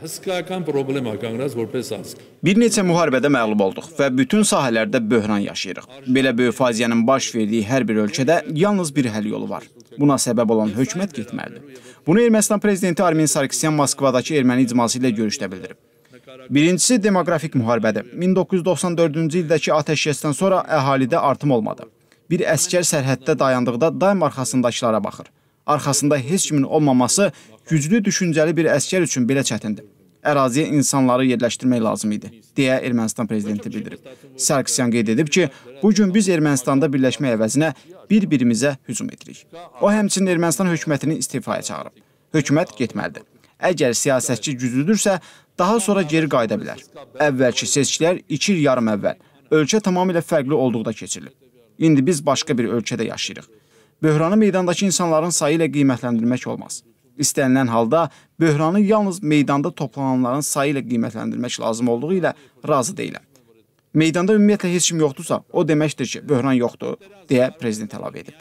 Հսկայական խնդրեմա կանգնած որպես ազգ։ Bir neçə müharibədə məğlub olduq və bütün sahələrdə böhran yaşayırıq. Belə böyük faciənin baş verdiyi hər bir ölkədə yalnız bir həll yolu var. Buna səbəb olan hökumət getməlidir. Bunu Ermənistan prezidenti Armen Sarkisyan Moskvadakı erməni icması ilə görüşdə bildirib. Birincisi demoqrafik müharibədir. 1994-cü ildəki atəşkəsdən sonra əhalidə artım olmadı. Bir əskər sərhəddə dayandıqda daim arxasındakılara baxır. Arxasında heç kimin olmaması güclü düşüncəli bir əsgər üçün belə çətindir. Əraziyə insanları yerləşdirmək lazım idi, deyə Ermənistan prezidenti bildirib. Sarkisyan qeyd edib ki, bu gün biz Ermənistanda birləşmək əvəzinə bir-birimizə hücum edirik. O həmçinin Ermənistan hökumətini istifaya çağırıb. Hökumət getməlidir. Əgər siyasətçi güclüdürsə, daha sonra geri qayıda bilər. Əvvəlki seçkilər 2 il yarım əvvəl ölkə tamamilə fərqli olduqda keçirilib. İndi biz başqa bir ölkədə yaşayırıq. Böhranı meydandakı insanların sayı ilə qiymətləndirmək olmaz. İstənilən halda böhranı yalnız meydanda toplananların sayı ilə qiymətləndirmək lazım olduğu ilə razı deyiləm. Meydanda ümumiyyətlə heç kim yoxdursa, o deməkdir ki, böhran yoxdur, deyə prezident əlavə edib.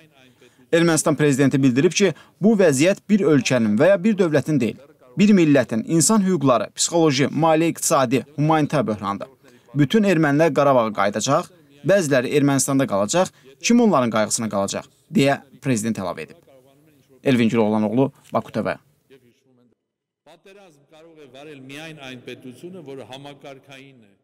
Ermənistan prezidenti bildirib ki, bu vəziyyət bir ölkənin və ya bir dövlətin deyil, bir millətin insan hüquqları, psixoloji, mali, iqtisadi, humanitar böhrandır. Bütün ermənilər Qarabağa qayıdacaq, bəziləri Ermənistanda qalacaq, kim onların qayğısına qalacaq? deyə prezident əlavə edib. Elvin Güloğlanoğlu, Baku TV. Պատերազմ կարող է վարել միայն այն պետությունը, որը համակարգային է։